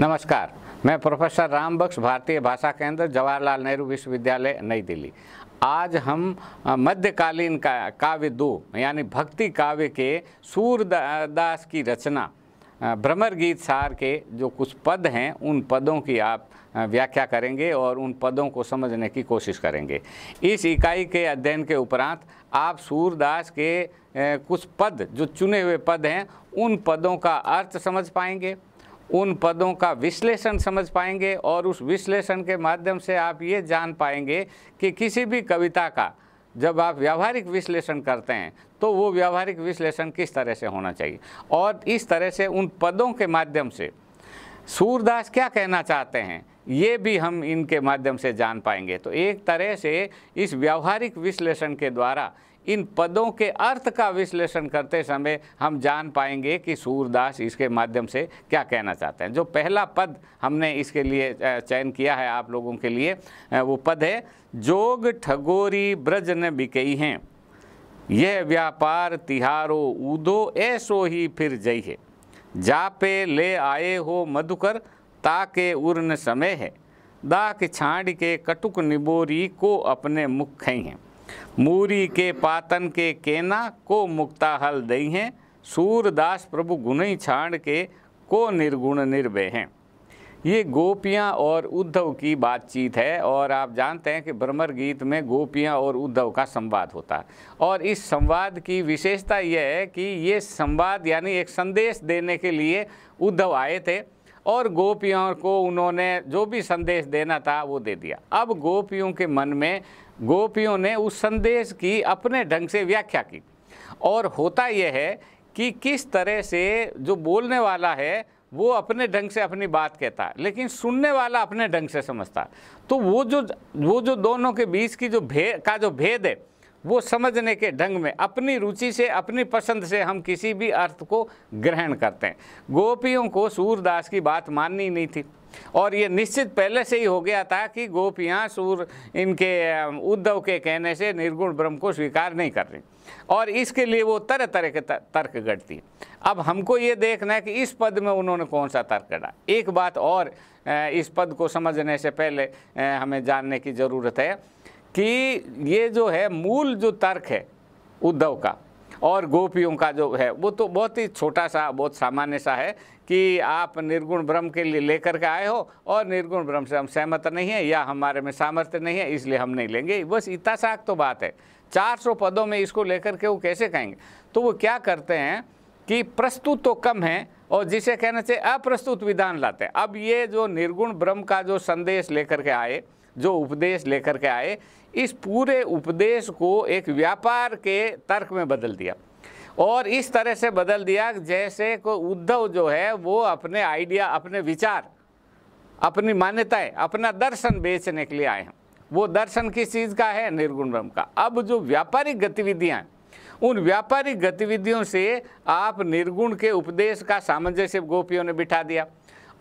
नमस्कार मैं प्रोफेसर राम बख्श भारतीय भाषा केंद्र जवाहरलाल नेहरू विश्वविद्यालय नई दिल्ली आज हम मध्यकालीन का, काव्य दो यानी भक्ति काव्य के सूरदास की रचना भ्रमर गीत सार के जो कुछ पद हैं उन पदों की आप व्याख्या करेंगे और उन पदों को समझने की कोशिश करेंगे इस इकाई के अध्ययन के उपरांत आप सूरदास के कुछ पद जो चुने हुए पद हैं उन पदों का अर्थ समझ पाएंगे उन पदों का विश्लेषण समझ पाएंगे और उस विश्लेषण के माध्यम से आप ये जान पाएंगे कि किसी भी कविता का जब आप व्यावहारिक विश्लेषण करते हैं तो वो व्यावहारिक विश्लेषण किस तरह से होना चाहिए और इस तरह से उन पदों के माध्यम से सूरदास क्या कहना चाहते हैं ये भी हम इनके माध्यम से जान पाएंगे तो एक तरह से इस व्यावहारिक विश्लेषण के द्वारा इन पदों के अर्थ का विश्लेषण करते समय हम जान पाएंगे कि सूरदास इसके माध्यम से क्या कहना चाहते हैं जो पहला पद हमने इसके लिए चयन किया है आप लोगों के लिए वो पद है जोग ठगोरी ब्रज ने बिकई हैं यह व्यापार तिहारो ऊदो ऐसो ही फिर जई है जापे ले आए हो मधुकर ताके उर्न समय है दाक छाड़ के कटुक निबोरी को अपने मुख हैं मूरी के पातन के केना को मुक्ता हल दई हैं सूरदास प्रभु गुणई छाण के को निर्गुण निर्भय हैं ये गोपियाँ और उद्धव की बातचीत है और आप जानते हैं कि भ्रमर गीत में गोपियाँ और उद्धव का संवाद होता है और इस संवाद की विशेषता यह है कि ये संवाद यानी एक संदेश देने के लिए उद्धव आए थे और गोपियों को उन्होंने जो भी संदेश देना था वो दे दिया अब गोपियों के मन में गोपियों ने उस संदेश की अपने ढंग से व्याख्या की और होता यह है कि किस तरह से जो बोलने वाला है वो अपने ढंग से अपनी बात कहता है लेकिन सुनने वाला अपने ढंग से समझता है तो वो जो वो जो दोनों के बीच की जो भेद का जो भेद है वो समझने के ढंग में अपनी रुचि से अपनी पसंद से हम किसी भी अर्थ को ग्रहण करते हैं गोपियों को सूरदास की बात माननी नहीं थी और ये निश्चित पहले से ही हो गया था कि गोपियाँ सूर इनके उद्धव के कहने से निर्गुण ब्रह्म को स्वीकार नहीं कर रही और इसके लिए वो तरह तरह के तर्क गढ़ती अब हमको ये देखना है कि इस पद में उन्होंने कौन सा तर्क गढ़ा एक बात और इस पद को समझने से पहले हमें जानने की ज़रूरत है कि ये जो है मूल जो तर्क है उद्धव का और गोपियों का जो है वो तो बहुत ही छोटा सा बहुत सामान्य सा है कि आप निर्गुण ब्रह्म के लिए लेकर के आए हो और निर्गुण ब्रह्म से हम सहमत नहीं हैं या हमारे में सामर्थ्य नहीं है इसलिए हम नहीं लेंगे बस इतना साख तो बात है 400 पदों में इसको लेकर के वो कैसे कहेंगे तो वो क्या करते हैं कि प्रस्तुत तो कम है और जिसे कहना चाहिए अप्रस्तुत विधान लाते हैं अब ये जो निर्गुण ब्रह्म का जो संदेश लेकर के आए जो उपदेश लेकर के आए इस पूरे उपदेश को एक व्यापार के तर्क में बदल दिया और इस तरह से बदल दिया जैसे को उद्धव जो है वो अपने आइडिया अपने विचार अपनी मान्यताएं अपना दर्शन बेचने के लिए आए हैं वो दर्शन किस चीज़ का है निर्गुण ब्रह्म का अब जो व्यापारिक गतिविधियाँ उन व्यापारिक गतिविधियों से आप निर्गुण के उपदेश का सामंजस्य गोपियों ने बिठा दिया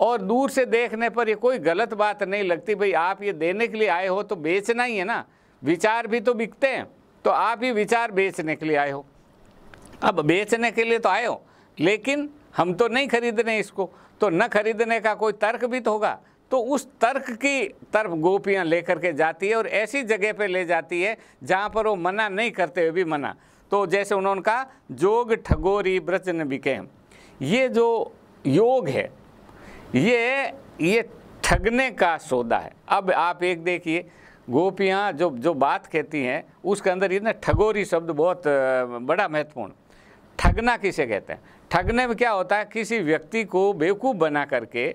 और दूर से देखने पर ये कोई गलत बात नहीं लगती भाई आप ये देने के लिए आए हो तो बेचना ही है ना विचार भी तो बिकते हैं तो आप ये विचार बेचने के लिए आए हो अब बेचने के लिए तो आए हो लेकिन हम तो नहीं खरीदने इसको तो न खरीदने का कोई तर्क भी तो होगा तो उस तर्क की तरफ गोपियाँ लेकर के जाती है और ऐसी जगह पे ले जाती है जहाँ पर वो मना नहीं करते हुए भी मना तो जैसे उन्होंने कहा जोग ठगोरी ब्रजन बिके ये जो योग है ये ये ठगने का सौदा है अब आप एक देखिए गोपियाँ जो जो बात कहती हैं उसके अंदर ये ना ठगोरी शब्द बहुत बड़ा महत्वपूर्ण ठगना किसे कहते हैं ठगने में क्या होता है किसी व्यक्ति को बेवकूफ़ बना करके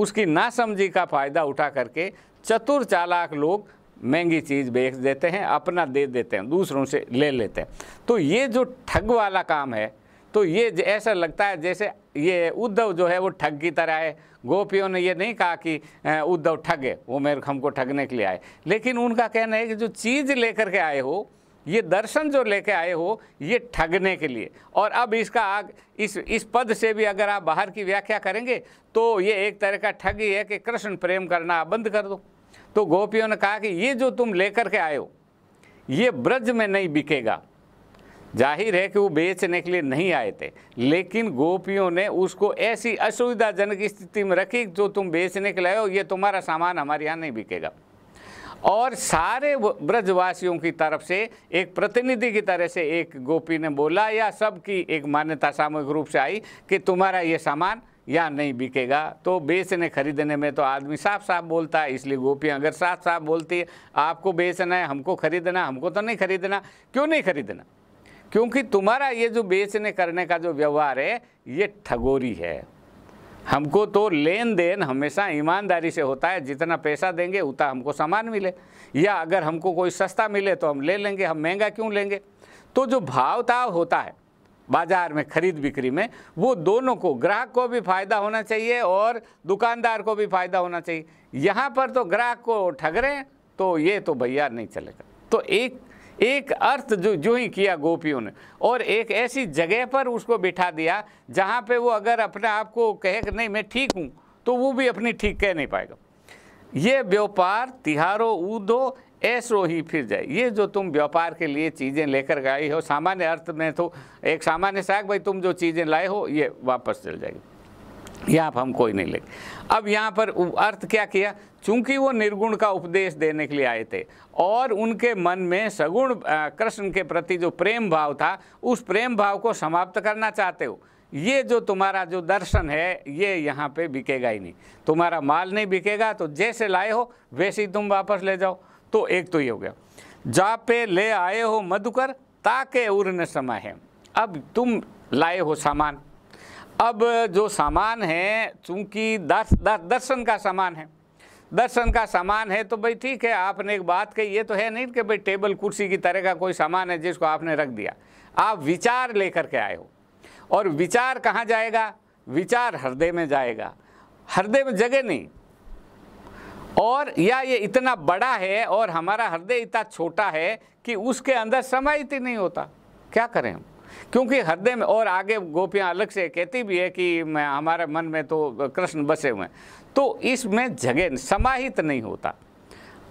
उसकी नासमझी का फ़ायदा उठा करके चतुर चालाक लोग महंगी चीज़ बेच देते हैं अपना दे देते हैं दूसरों से ले लेते हैं तो ये जो ठग वाला काम है तो ये ऐसा लगता है जैसे ये उद्धव जो है वो ठग की तरह है गोपियों ने ये नहीं कहा कि उद्धव ठग है वो मेरे हमको ठगने के लिए आए लेकिन उनका कहना है कि जो चीज़ लेकर के आए हो ये दर्शन जो लेके आए हो ये ठगने के लिए और अब इसका आग इस इस पद से भी अगर आप बाहर की व्याख्या करेंगे तो ये एक तरह का ठगी है कि कृष्ण प्रेम करना बंद कर दो तो गोपियों ने कहा कि ये जो तुम लेकर के आए हो ये ब्रज में नहीं बिकेगा जाहिर है कि वो बेचने के लिए नहीं आए थे लेकिन गोपियों ने उसको ऐसी असुविधाजनक स्थिति में रखी जो तुम बेचने के लिए हो ये तुम्हारा सामान हमारे यहाँ नहीं बिकेगा और सारे ब्रजवासियों की तरफ से एक प्रतिनिधि की तरह से एक गोपी ने बोला या सबकी एक मान्यता सामूहिक रूप से आई कि तुम्हारा ये सामान या नहीं बिकेगा तो बेचने खरीदने में तो आदमी साफ साफ बोलता है इसलिए गोपियाँ अगर साफ साफ बोलती है आपको बेचना है हमको खरीदना हमको तो नहीं खरीदना क्यों नहीं खरीदना क्योंकि तुम्हारा ये जो बेचने करने का जो व्यवहार है ये ठगोरी है हमको तो लेन देन हमेशा ईमानदारी से होता है जितना पैसा देंगे उतना हमको सामान मिले या अगर हमको कोई सस्ता मिले तो हम ले लेंगे हम महंगा क्यों लेंगे तो जो भावताव होता है बाजार में खरीद बिक्री में वो दोनों को ग्राहक को भी फायदा होना चाहिए और दुकानदार को भी फायदा होना चाहिए यहाँ पर तो ग्राहक को ठग रहे हैं तो ये तो भैया नहीं चलेगा तो एक एक अर्थ जो जो ही किया गोपियों ने और एक ऐसी जगह पर उसको बिठा दिया जहाँ पे वो अगर अपने आप को कहे कि नहीं मैं ठीक हूँ तो वो भी अपनी ठीक कह नहीं पाएगा ये व्यापार तिहारो ऊदो ऐसो ही फिर जाए ये जो तुम व्यापार के लिए चीज़ें लेकर गए हो सामान्य अर्थ में तो एक सामान्य साग भाई तुम जो चीज़ें लाए हो ये वापस चल जाएगी यहाँ पर हम कोई नहीं ले अब यहाँ पर अर्थ क्या किया चूंकि वो निर्गुण का उपदेश देने के लिए आए थे और उनके मन में सगुण कृष्ण के प्रति जो प्रेम भाव था उस प्रेम भाव को समाप्त करना चाहते हो ये जो तुम्हारा जो दर्शन है ये यहाँ पे बिकेगा ही नहीं तुम्हारा माल नहीं बिकेगा तो जैसे लाए हो वैसे ही तुम वापस ले जाओ तो एक तो ये हो गया जा पे ले आए हो मधुकर ताके उर्ण समय है अब तुम लाए हो सामान अब जो सामान है चूंकि दस दस दर्शन का सामान है दर्शन का सामान है तो भाई ठीक है आपने एक बात कही ये तो है नहीं कि भाई टेबल कुर्सी की तरह का कोई सामान है जिसको आपने रख दिया आप विचार लेकर के आए हो और विचार कहाँ जाएगा विचार हृदय में जाएगा हृदय में जगह नहीं और या ये इतना बड़ा है और हमारा हृदय इतना छोटा है कि उसके अंदर समाहित ही नहीं होता क्या करें हम क्योंकि हृदय में और आगे गोपियाँ अलग से कहती भी है कि मैं हमारे मन में तो कृष्ण बसे हुए हैं तो इसमें जगह समाहित नहीं होता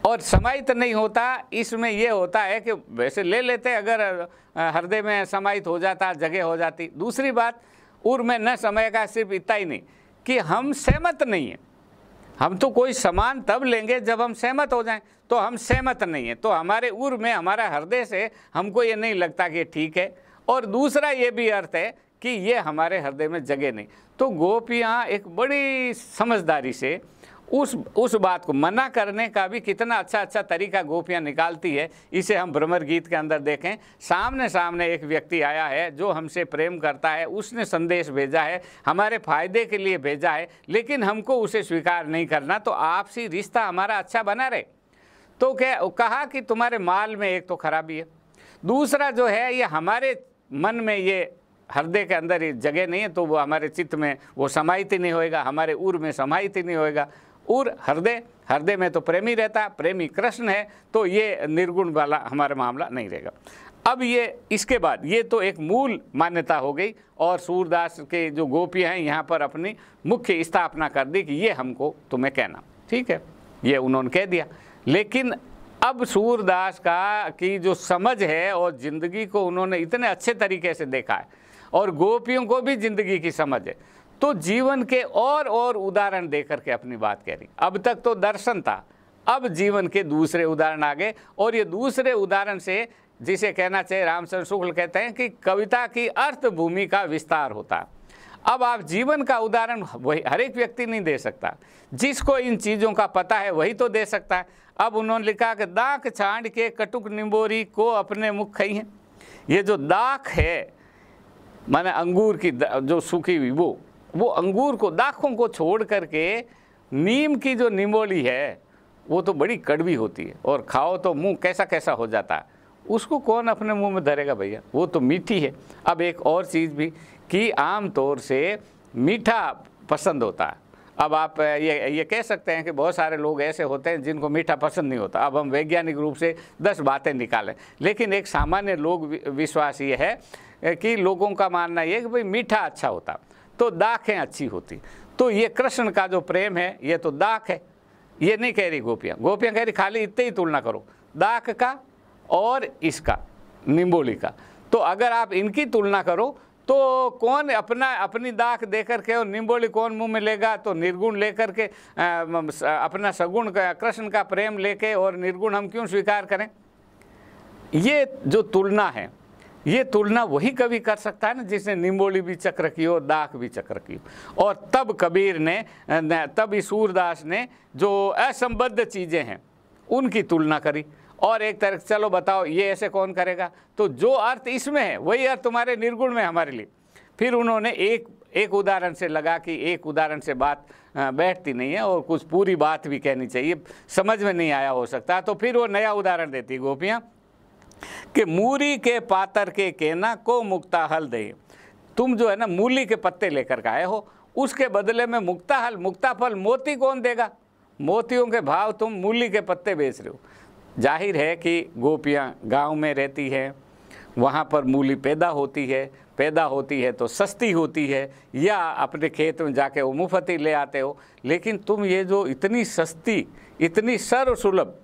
और समाहित नहीं होता इसमें यह होता है कि वैसे ले लेते अगर हृदय में समाहित हो जाता जगह हो जाती दूसरी बात उर में न समय का सिर्फ इतना ही नहीं कि हम सहमत नहीं हैं हम तो कोई सामान तब लेंगे जब हम सहमत हो जाएं तो हम सहमत नहीं हैं तो हमारे उर में हमारा हृदय से हमको ये नहीं लगता कि ठीक है और दूसरा ये भी अर्थ है कि ये हमारे हृदय में जगह नहीं तो गोपियाँ एक बड़ी समझदारी से उस उस बात को मना करने का भी कितना अच्छा अच्छा तरीका गोपियाँ निकालती है इसे हम भ्रमर गीत के अंदर देखें सामने सामने एक व्यक्ति आया है जो हमसे प्रेम करता है उसने संदेश भेजा है हमारे फायदे के लिए भेजा है लेकिन हमको उसे स्वीकार नहीं करना तो आपसी रिश्ता हमारा अच्छा बना रहे तो कह कहा कि तुम्हारे माल में एक तो खराबी है दूसरा जो है ये हमारे मन में ये हृदय के अंदर ये जगह नहीं है तो वो हमारे चित्त में वो समाहित ही नहीं होएगा हमारे उर में समाहित ही नहीं होएगा उर हृदय हृदय में तो प्रेमी रहता प्रेमी कृष्ण है तो ये निर्गुण वाला हमारा मामला नहीं रहेगा अब ये इसके बाद ये तो एक मूल मान्यता हो गई और सूरदास के जो गोपी हैं यहाँ पर अपनी मुख्य स्थापना कर दी कि ये हमको तुम्हें कहना ठीक है ये उन्होंने कह दिया लेकिन अब सूरदास का की जो समझ है और ज़िंदगी को उन्होंने इतने अच्छे तरीके से देखा है और गोपियों को भी ज़िंदगी की समझ है तो जीवन के और और उदाहरण दे करके अपनी बात कह रही अब तक तो दर्शन था अब जीवन के दूसरे उदाहरण आ गए और ये दूसरे उदाहरण से जिसे कहना चाहिए रामचंद्र शुक्ल कहते हैं कि कविता की अर्थ भूमि का विस्तार होता है अब आप जीवन का उदाहरण वही हर एक व्यक्ति नहीं दे सकता जिसको इन चीज़ों का पता है वही तो दे सकता है अब उन्होंने लिखा कि दाक छांड के कटुक निम्बोरी को अपने मुख खई है ये जो दाक है माने अंगूर की जो सूखी हुई वो वो अंगूर को दाखों को छोड़ करके नीम की जो निम्बोली है वो तो बड़ी कड़वी होती है और खाओ तो मुँह कैसा कैसा हो जाता है उसको कौन अपने मुंह में धरेगा भैया वो तो मीठी है अब एक और चीज़ भी कि आमतौर से मीठा पसंद होता है अब आप ये ये कह सकते हैं कि बहुत सारे लोग ऐसे होते हैं जिनको मीठा पसंद नहीं होता अब हम वैज्ञानिक रूप से दस बातें निकालें लेकिन एक सामान्य लोग विश्वास ये है कि लोगों का मानना ये कि भाई मीठा अच्छा होता तो दाखें अच्छी होती तो ये कृष्ण का जो प्रेम है ये तो दाख है ये नहीं कह रही गोपियाँ गोपियाँ कह रही खाली इतने ही तुलना करो दाख का और इसका निम्बोली का तो अगर आप इनकी तुलना करो तो कौन अपना अपनी दाख देकर के और निम्बोली कौन मुंह में लेगा तो निर्गुण लेकर के अपना सगुण कृष्ण का प्रेम लेके और निर्गुण हम क्यों स्वीकार करें ये जो तुलना है ये तुलना वही कवि कर सकता है ना जिसने निम्बोली भी चक्र की हो दाख भी चक्र की हो और तब कबीर ने तब सूरदास ने जो असंबद्ध चीज़ें हैं उनकी तुलना करी और एक तरह चलो बताओ ये ऐसे कौन करेगा तो जो अर्थ इसमें है वही अर्थ तुम्हारे निर्गुण में हमारे लिए फिर उन्होंने एक एक उदाहरण से लगा कि एक उदाहरण से बात बैठती नहीं है और कुछ पूरी बात भी कहनी चाहिए समझ में नहीं आया हो सकता तो फिर वो नया उदाहरण देती गोपियाँ कि मूरी के पातर के केना को मुक्ता हल दे तुम जो है ना मूली के पत्ते लेकर के आए हो उसके बदले में मुक्ता हल मुक्ता फल मोती कौन देगा मोतियों के भाव तुम मूली के पत्ते बेच रहे हो जाहिर है कि गोपियाँ गांव में रहती हैं वहाँ पर मूली पैदा होती है पैदा होती है तो सस्ती होती है या अपने खेत में जाके वो मुफ्त ही ले आते हो लेकिन तुम ये जो इतनी सस्ती इतनी सर्वसुलभ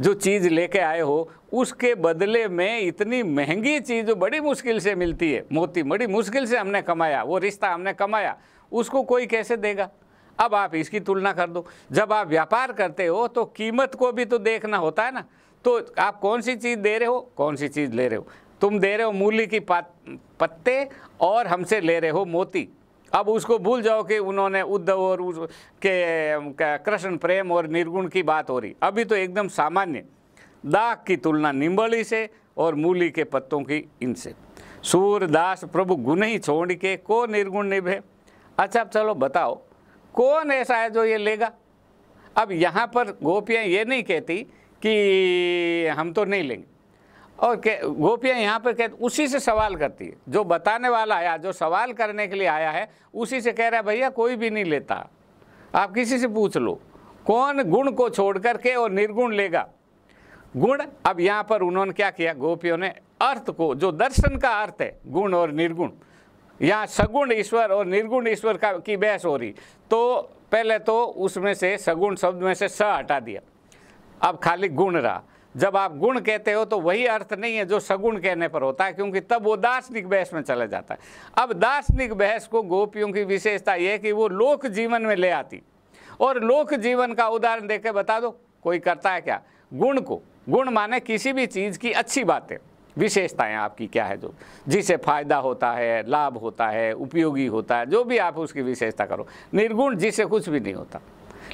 जो चीज़ लेके आए हो उसके बदले में इतनी महंगी चीज़ जो बड़ी मुश्किल से मिलती है मोती बड़ी मुश्किल से हमने कमाया वो रिश्ता हमने कमाया उसको कोई कैसे देगा अब आप इसकी तुलना कर दो जब आप व्यापार करते हो तो कीमत को भी तो देखना होता है ना तो आप कौन सी चीज़ दे रहे हो कौन सी चीज़ ले रहे हो तुम दे रहे हो मूली की पत्ते और हमसे ले रहे हो मोती अब उसको भूल जाओ कि उन्होंने उद्धव और उस के कृष्ण प्रेम और निर्गुण की बात हो रही अभी तो एकदम सामान्य दाग की तुलना निम्बली से और मूली के पत्तों की इनसे सूरदास प्रभु गुण ही छोड़ के को निर्गुण निभे अच्छा चलो बताओ कौन ऐसा है जो ये लेगा अब यहाँ पर गोपियाँ ये नहीं कहती कि हम तो नहीं लेंगे और गोपियाँ यहाँ पर कहती उसी से सवाल करती है जो बताने वाला आया जो सवाल करने के लिए आया है उसी से कह रहा है भैया कोई भी नहीं लेता आप किसी से पूछ लो कौन गुण को छोड़ करके और निर्गुण लेगा गुण अब यहाँ पर उन्होंने क्या किया गोपियों ने अर्थ को जो दर्शन का अर्थ है गुण और निर्गुण यहाँ सगुण ईश्वर और निर्गुण ईश्वर का की बहस हो रही तो पहले तो उसमें से सगुण शब्द में से स हटा दिया अब खाली गुण रहा जब आप गुण कहते हो तो वही अर्थ नहीं है जो सगुण कहने पर होता है क्योंकि तब वो दार्शनिक बहस में चला जाता है अब दार्शनिक बहस को गोपियों की विशेषता यह है कि वो लोक जीवन में ले आती और लोक जीवन का उदाहरण देकर बता दो कोई करता है क्या गुण को गुण माने किसी भी चीज़ की अच्छी बातें विशेषताएं आपकी क्या है जो जिसे फायदा होता है लाभ होता है उपयोगी होता है जो भी आप उसकी विशेषता करो निर्गुण जिसे कुछ भी नहीं होता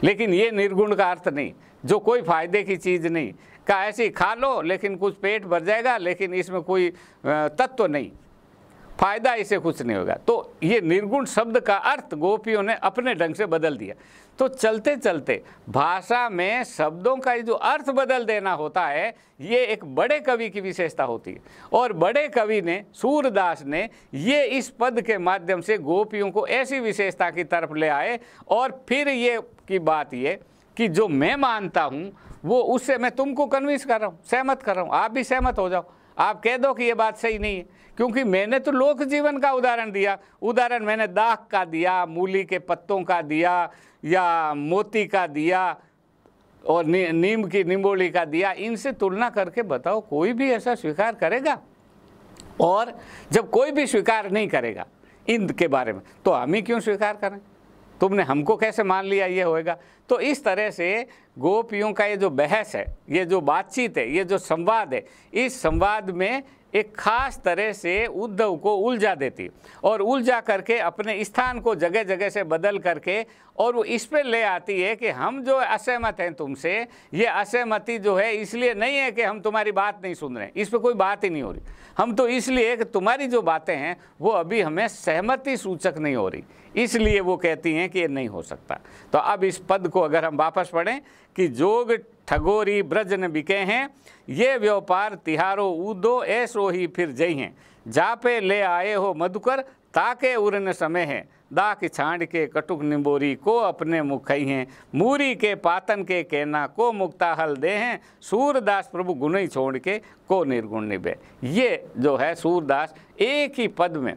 लेकिन ये निर्गुण का अर्थ नहीं जो कोई फायदे की चीज़ नहीं का ऐसी खा लो लेकिन कुछ पेट भर जाएगा लेकिन इसमें कोई तत्व नहीं फायदा इसे कुछ नहीं होगा तो ये निर्गुण शब्द का अर्थ गोपियों ने अपने ढंग से बदल दिया तो चलते चलते भाषा में शब्दों का जो अर्थ बदल देना होता है ये एक बड़े कवि की विशेषता होती है और बड़े कवि ने सूरदास ने ये इस पद के माध्यम से गोपियों को ऐसी विशेषता की तरफ ले आए और फिर ये की बात ये कि जो मैं मानता हूँ वो उससे मैं तुमको कन्विंस कर रहा हूँ सहमत कर रहा हूँ आप भी सहमत हो जाओ आप कह दो कि ये बात सही नहीं है क्योंकि मैंने तो लोक जीवन का उदाहरण दिया उदाहरण मैंने दाख का दिया मूली के पत्तों का दिया या मोती का दिया और नी, नीम की निम्बोली का दिया इनसे तुलना करके बताओ कोई भी ऐसा स्वीकार करेगा और जब कोई भी स्वीकार नहीं करेगा इन के बारे में तो हम ही क्यों स्वीकार करें तुमने हमको कैसे मान लिया ये होएगा तो इस तरह से गोपियों का ये जो बहस है ये जो बातचीत है ये जो संवाद है इस संवाद में एक खास तरह से उद्धव को उलझा देती और उलझा करके अपने स्थान को जगह जगह से बदल करके और वो इस पर ले आती है कि हम जो असहमत हैं तुमसे ये असहमति जो है इसलिए नहीं है कि हम तुम्हारी बात नहीं सुन रहे इस पर कोई बात ही नहीं हो रही हम तो इसलिए कि तुम्हारी जो बातें हैं वो अभी हमें सहमति सूचक नहीं हो रही इसलिए वो कहती हैं कि ये नहीं हो सकता तो अब इस पद को अगर हम वापस पढ़ें कि जोग ठगोरी ब्रजन बिके हैं ये व्यापार तिहारो ऊदो ऐसो ही फिर जई हैं जापे ले आए हो मधुकर ताके उरन समय हैं दाक छांड के कटुक निम्बोरी को अपने मुखई हैं मूरी के पातन के कहना को मुक्ता हल दे हैं सूरदास प्रभु गुण ही छोड़ के को निर्गुण निभे ये जो है सूरदास एक ही पद में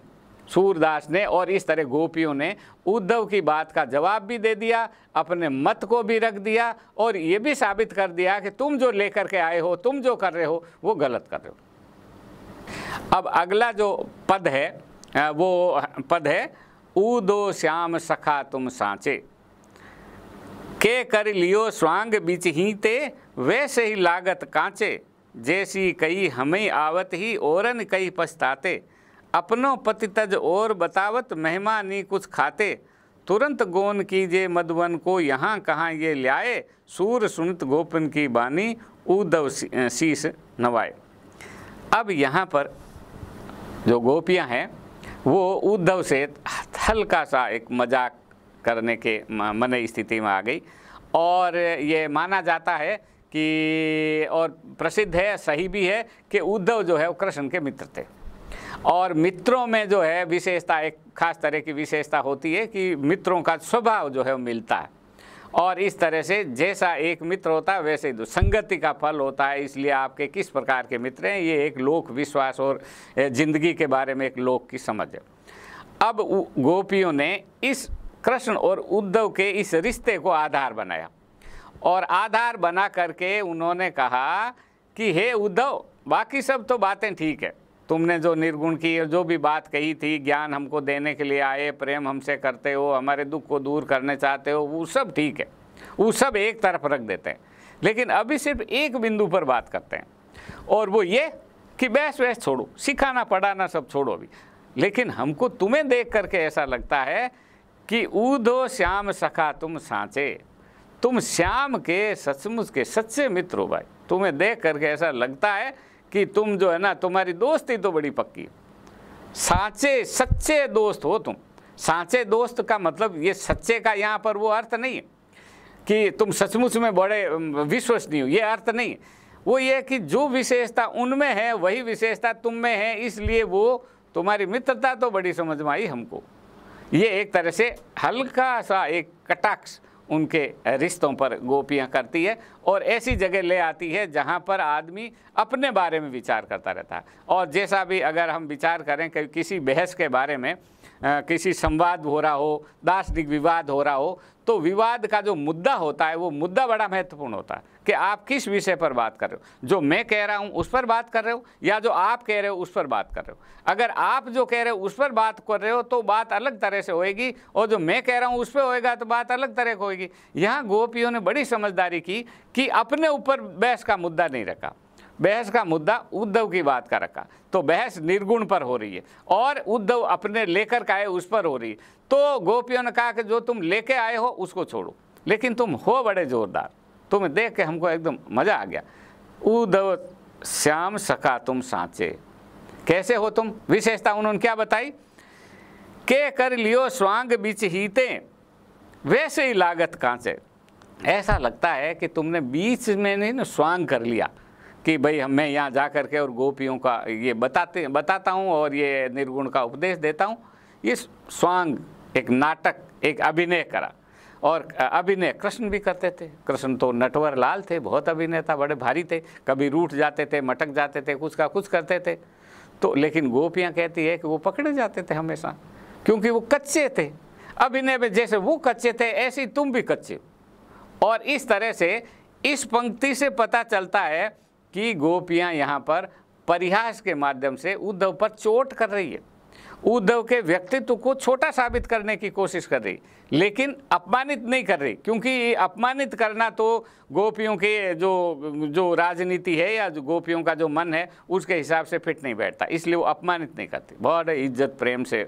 सूरदास ने और इस तरह गोपियों ने उद्धव की बात का जवाब भी दे दिया अपने मत को भी रख दिया और ये भी साबित कर दिया कि तुम जो लेकर के आए हो तुम जो कर रहे हो वो गलत कर रहे हो अब अगला जो पद है वो पद है ऊदो श्याम सखा तुम सांचे के कर लियो स्वांग बीच हीते वैसे ही लागत कांचे जैसी कई हमें आवत ही औरन कई पछताते अपनो पति तज और बतावत मेहमा नी कुछ खाते तुरंत गोन कीजे मधुवन को यहाँ कहाँ ये ल्याए सूर सुनत गोपन की बानी उद्धव शीश नवाए अब यहाँ पर जो गोपियाँ हैं वो उद्धव से हल्का सा एक मजाक करने के मन स्थिति में आ गई और ये माना जाता है कि और प्रसिद्ध है सही भी है कि उद्धव जो है वो कृष्ण के मित्र थे और मित्रों में जो है विशेषता एक खास तरह की विशेषता होती है कि मित्रों का स्वभाव जो है वो मिलता है और इस तरह से जैसा एक मित्र होता है वैसे ही संगति का फल होता है इसलिए आपके किस प्रकार के मित्र हैं ये एक लोक विश्वास और जिंदगी के बारे में एक लोक की समझ है अब गोपियों ने इस कृष्ण और उद्धव के इस रिश्ते को आधार बनाया और आधार बना करके उन्होंने कहा कि हे उद्धव बाकी सब तो बातें ठीक है तुमने जो निर्गुण की जो भी बात कही थी ज्ञान हमको देने के लिए आए प्रेम हमसे करते हो हमारे दुख को दूर करने चाहते हो वो सब ठीक है वो सब एक तरफ रख देते हैं लेकिन अभी सिर्फ एक बिंदु पर बात करते हैं और वो ये कि बहस वहस छोड़ो सिखाना पढ़ाना सब छोड़ो अभी लेकिन हमको तुम्हें देख करके ऐसा लगता है कि ऊधो श्याम सखा तुम साँचे तुम श्याम के सचमुच के सच्चे मित्र हो भाई तुम्हें देख करके ऐसा लगता है कि तुम जो है ना तुम्हारी दोस्ती तो बड़ी पक्की साचे सच्चे दोस्त हो तुम साचे दोस्त का मतलब ये सच्चे का यहाँ पर वो अर्थ नहीं है कि तुम सचमुच में बड़े विश्वसनीय हो ये अर्थ नहीं है वो ये कि जो विशेषता उनमें है वही विशेषता तुम में है इसलिए वो तुम्हारी मित्रता तो बड़ी समझ में आई हमको ये एक तरह से हल्का सा एक कटाक्ष उनके रिश्तों पर गोपियाँ करती है और ऐसी जगह ले आती है जहाँ पर आदमी अपने बारे में विचार करता रहता है और जैसा भी अगर हम विचार करें कि किसी बहस के बारे में आ, किसी संवाद हो रहा हो दार्शनिक विवाद हो रहा हो तो विवाद का जो मुद्दा होता है वो मुद्दा बड़ा महत्वपूर्ण होता है कि आप किस विषय पर बात कर रहे हो जो मैं कह रहा हूँ उस पर बात कर रहे हो या जो आप कह रहे हो उस पर बात कर रहे हो अगर आप जो कह रहे हो उस पर बात कर रहे हो तो बात अलग तरह से होएगी और जो मैं कह रहा हूँ उस पर होएगा तो बात अलग तरह की होएगी यहाँ गोपियों ने बड़ी समझदारी की कि अपने ऊपर बहस का मुद्दा नहीं रखा बहस का मुद्दा उद्धव की बात का रखा तो बहस निर्गुण पर हो रही है और उद्धव अपने लेकर का है उस पर हो रही है तो गोपियों ने कहा कि जो तुम लेके आए हो उसको छोड़ो लेकिन तुम हो बड़े जोरदार तो मैं देख के हमको एकदम मज़ा आ गया उदव श्याम सका तुम सांचे कैसे हो तुम विशेषता उन्होंने क्या बताई के कर लियो स्वांग बीच हीते वैसे ही लागत कांचे ऐसा लगता है कि तुमने बीच में नहीं ना स्वांग कर लिया कि भाई हम मैं यहाँ जा करके के और गोपियों का ये बताते बताता हूँ और ये निर्गुण का उपदेश देता हूँ ये स्वांग एक नाटक एक अभिनय करा और अभिनय कृष्ण भी करते थे कृष्ण तो नटवर लाल थे बहुत अभिनेता बड़े भारी थे कभी रूठ जाते थे मटक जाते थे कुछ का कुछ करते थे तो लेकिन गोपियाँ कहती है कि वो पकड़े जाते थे हमेशा क्योंकि वो कच्चे थे अभिनय में जैसे वो कच्चे थे ऐसे ही तुम भी कच्चे और इस तरह से इस पंक्ति से पता चलता है कि गोपियाँ यहाँ पर परिहास के माध्यम से उद्धव पर चोट कर रही है उद्धव के व्यक्तित्व को छोटा साबित करने की कोशिश कर रही लेकिन अपमानित नहीं कर रही क्योंकि अपमानित करना तो गोपियों के जो जो राजनीति है या जो गोपियों का जो मन है उसके हिसाब से फिट नहीं बैठता इसलिए वो अपमानित नहीं करती बहुत इज्जत प्रेम से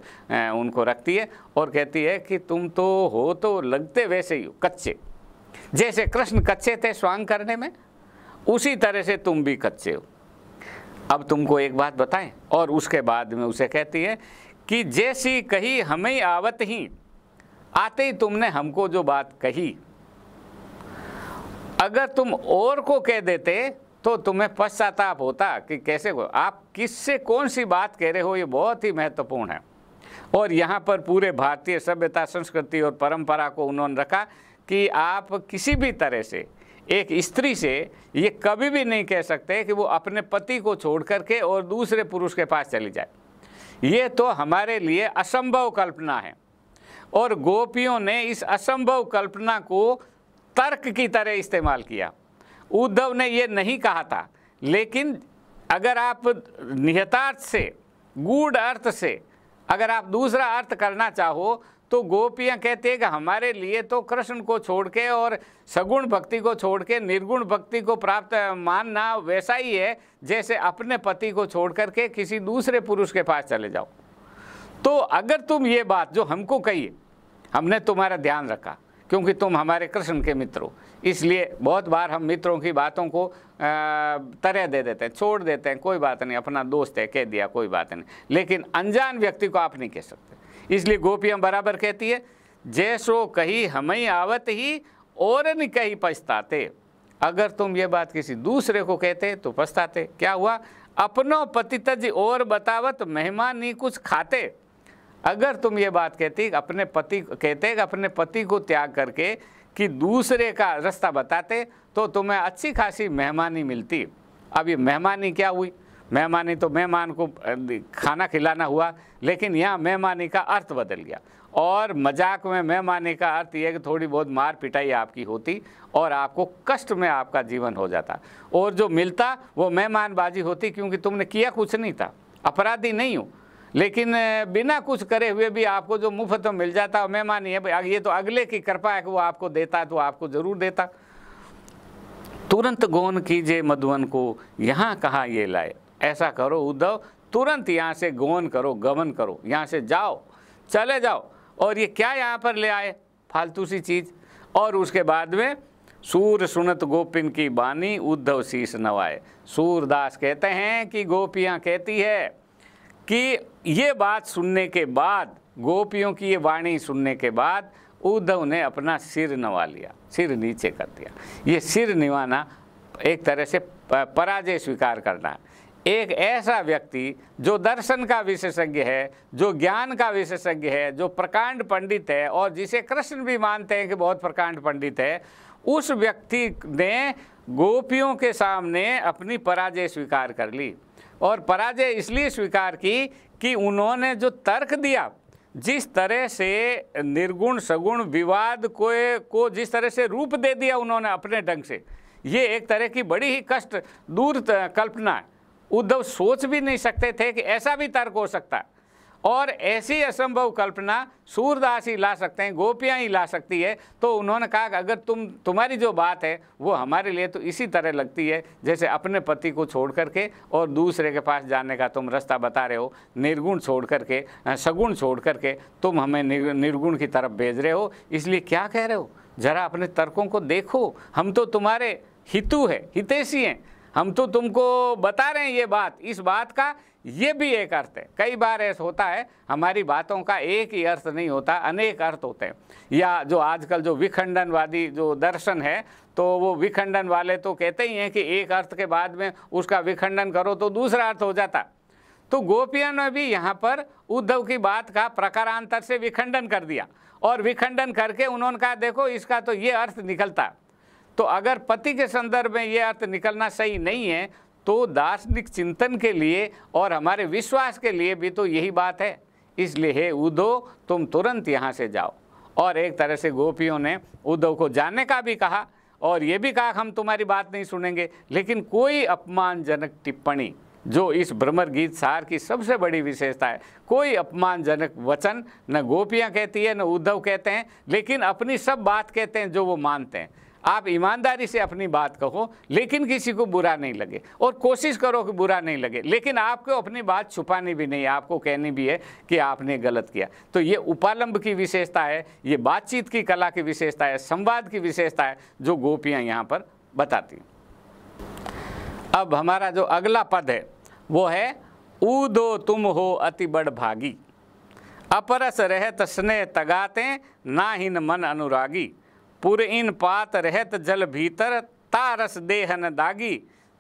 उनको रखती है और कहती है कि तुम तो हो तो लगते वैसे ही हो कच्चे जैसे कृष्ण कच्चे थे स्वांग करने में उसी तरह से तुम भी कच्चे हो अब तुमको एक बात बताएं और उसके बाद में उसे कहती है कि जैसी कही हमें आवत ही आते ही तुमने हमको जो बात कही अगर तुम और को कह देते तो तुम्हें पश्चाताप होता कि कैसे को आप किससे कौन सी बात कह रहे हो ये बहुत ही महत्वपूर्ण है और यहाँ पर पूरे भारतीय सभ्यता संस्कृति और परंपरा को उन्होंने रखा कि आप किसी भी तरह से एक स्त्री से ये कभी भी नहीं कह सकते कि वो अपने पति को छोड़ करके और दूसरे पुरुष के पास चली जाए ये तो हमारे लिए असंभव कल्पना है और गोपियों ने इस असंभव कल्पना को तर्क की तरह इस्तेमाल किया उद्धव ने ये नहीं कहा था लेकिन अगर आप निहतार्थ से गूढ़ अर्थ से अगर आप दूसरा अर्थ करना चाहो तो गोपियाँ कहती है कि हमारे लिए तो कृष्ण को छोड़ के और सगुण भक्ति को छोड़ के निर्गुण भक्ति को प्राप्त मानना वैसा ही है जैसे अपने पति को छोड़ करके किसी दूसरे पुरुष के पास चले जाओ तो अगर तुम ये बात जो हमको कही हमने तुम्हारा ध्यान रखा क्योंकि तुम हमारे कृष्ण के मित्र हो इसलिए बहुत बार हम मित्रों की बातों को तरह दे देते हैं छोड़ देते हैं कोई बात नहीं अपना दोस्त है कह दिया कोई बात नहीं लेकिन अनजान व्यक्ति को आप नहीं कह सकते इसलिए गोपियाँ बराबर कहती है जैसो कही ही आवत ही और न कही पछताते अगर तुम ये बात किसी दूसरे को कहते तो पछताते क्या हुआ अपनो पति तज और बतावत मेहमान नहीं कुछ खाते अगर तुम ये बात कहती अपने पति कहते अपने पति को त्याग करके कि दूसरे का रास्ता बताते तो तुम्हें अच्छी खासी मेहमानी मिलती अब ये मेहमानी क्या हुई मेहमानी तो मेहमान को खाना खिलाना हुआ लेकिन यहाँ मेहमानी का अर्थ बदल गया और मजाक में मेहमानी का अर्थ यह कि थोड़ी बहुत मार पिटाई आपकी होती और आपको कष्ट में आपका जीवन हो जाता और जो मिलता वो मेहमानबाजी होती क्योंकि तुमने किया कुछ नहीं था अपराधी नहीं हो लेकिन बिना कुछ करे हुए भी आपको जो मुफ्त में मिल जाता है मेहमानी है ये तो अगले की कृपा है कि वो आपको देता है तो आपको ज़रूर देता तुरंत गौन कीजिए मधुवन को यहाँ कहाँ ये लाए ऐसा करो उद्धव तुरंत यहाँ से गोवन करो गमन करो यहाँ से जाओ चले जाओ और ये क्या यहाँ पर ले आए फालतू सी चीज़ और उसके बाद में सूर सुनत गोपिन की बानी उद्धव शीश नवाए सूरदास कहते हैं कि गोपियाँ कहती है कि ये बात सुनने के बाद गोपियों की ये वाणी सुनने के बाद उद्धव ने अपना सिर नवा लिया सिर नीचे कर दिया ये सिर निवाना एक तरह से पराजय स्वीकार करना है एक ऐसा व्यक्ति जो दर्शन का विशेषज्ञ है जो ज्ञान का विशेषज्ञ है जो प्रकांड पंडित है और जिसे कृष्ण भी मानते हैं कि बहुत प्रकांड पंडित है उस व्यक्ति ने गोपियों के सामने अपनी पराजय स्वीकार कर ली और पराजय इसलिए स्वीकार की कि उन्होंने जो तर्क दिया जिस तरह से निर्गुण सगुण विवाद को को जिस तरह से रूप दे दिया उन्होंने अपने ढंग से ये एक तरह की बड़ी ही कष्ट दूर कल्पना है उद्धव सोच भी नहीं सकते थे कि ऐसा भी तर्क हो सकता और ऐसी असंभव कल्पना सूरदास ही ला सकते हैं गोपियाँ ही ला सकती है तो उन्होंने कहा कि अगर तुम तुम्हारी जो बात है वो हमारे लिए तो इसी तरह लगती है जैसे अपने पति को छोड़ करके और दूसरे के पास जाने का तुम रास्ता बता रहे हो निर्गुण छोड़ करके सगुण छोड़ करके तुम हमें निर्गुण की तरफ भेज रहे हो इसलिए क्या कह रहे हो जरा अपने तर्कों को देखो हम तो तुम्हारे हितु है हितेशी हैं हम तो तुमको बता रहे हैं ये बात इस बात का ये भी एक अर्थ है कई बार ऐसा होता है हमारी बातों का एक ही अर्थ नहीं होता अनेक अर्थ होते हैं या जो आजकल जो विखंडनवादी जो दर्शन है तो वो विखंडन वाले तो कहते ही हैं कि एक अर्थ के बाद में उसका विखंडन करो तो दूसरा अर्थ हो जाता तो गोपिया ने भी यहाँ पर उद्धव की बात का प्रकारांतर से विखंडन कर दिया और विखंडन करके उन्होंने कहा देखो इसका तो ये अर्थ निकलता तो अगर पति के संदर्भ में ये अर्थ निकलना सही नहीं है तो दार्शनिक चिंतन के लिए और हमारे विश्वास के लिए भी तो यही बात है इसलिए हे उद्धव तुम तुरंत यहाँ से जाओ और एक तरह से गोपियों ने उद्धव को जाने का भी कहा और ये भी कहा हम तुम्हारी बात नहीं सुनेंगे लेकिन कोई अपमानजनक टिप्पणी जो इस भ्रमर गीत सार की सबसे बड़ी विशेषता है कोई अपमानजनक वचन न गोपियाँ कहती है न उद्धव कहते हैं लेकिन अपनी सब बात कहते हैं जो वो मानते हैं आप ईमानदारी से अपनी बात कहो लेकिन किसी को बुरा नहीं लगे और कोशिश करो कि बुरा नहीं लगे लेकिन आपको अपनी बात छुपानी भी नहीं आपको कहनी भी है कि आपने गलत किया तो ये उपालंब की विशेषता है ये बातचीत की कला की विशेषता है संवाद की विशेषता है जो गोपियाँ यहाँ पर बताती अब हमारा जो अगला पद है वो है ऊ दो तुम हो अति बड़ भागी अपरस रहत स्नेह तगाते ना नाहिन मन अनुरागी पुर इन पात रहत जल भीतर तारस देहन दागी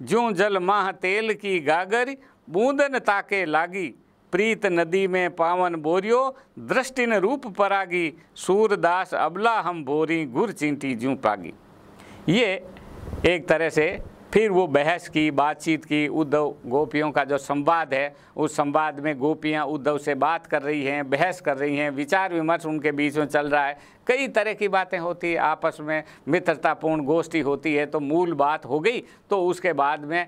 जूं जल माह तेल की गागर बूंदन ताके लागी प्रीत नदी में पावन बोरियो दृष्टिन रूप परागी सूरदास अबला हम बोरी गुर चिंटी जूं पागी ये एक तरह से फिर वो बहस की बातचीत की उद्धव गोपियों का जो संवाद है उस संवाद में गोपियाँ उद्धव से बात कर रही हैं बहस कर रही हैं विचार विमर्श उनके बीच में चल रहा है कई तरह की बातें होती है आपस में मित्रतापूर्ण गोष्ठी होती है तो मूल बात हो गई तो उसके बाद में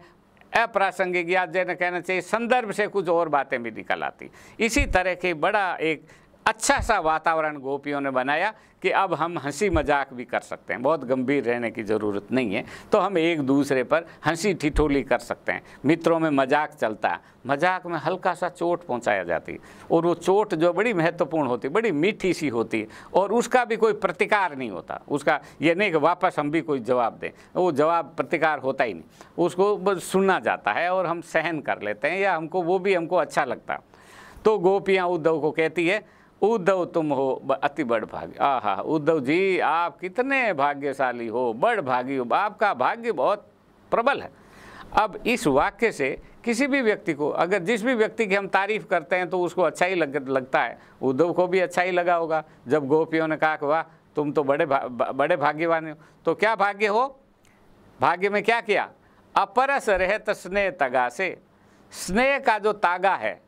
अप्रासंगिक याद जैसे कहना चाहिए संदर्भ से कुछ और बातें भी निकल आती इसी तरह के बड़ा एक अच्छा सा वातावरण गोपियों ने बनाया कि अब हम हंसी मजाक भी कर सकते हैं बहुत गंभीर रहने की ज़रूरत नहीं है तो हम एक दूसरे पर हंसी ठिठोली कर सकते हैं मित्रों में मजाक चलता है मजाक में हल्का सा चोट पहुंचाया जाती है और वो चोट जो बड़ी महत्वपूर्ण होती बड़ी मीठी सी होती है और उसका भी कोई प्रतिकार नहीं होता उसका ये नहीं कि वापस हम भी कोई जवाब दें वो जवाब प्रतिकार होता ही नहीं उसको सुना जाता है और हम सहन कर लेते हैं या हमको वो भी हमको अच्छा लगता तो गोपियाँ उद्धव को कहती है उद्धव तुम हो अति बड़ भाग्य आहा उद्धव जी आप कितने भाग्यशाली हो बड़ भागी हो आपका भाग्य बहुत प्रबल है अब इस वाक्य से किसी भी व्यक्ति को अगर जिस भी व्यक्ति की हम तारीफ करते हैं तो उसको अच्छा ही लग, लगता है उद्धव को भी अच्छा ही लगा होगा जब गोपियों ने कहा कि वाह तुम तो बड़े भा, बड़े भाग्यवान हो तो क्या भाग्य हो भाग्य में क्या किया अपरस रहत स्नेह तगा से स्नेह का जो तागा है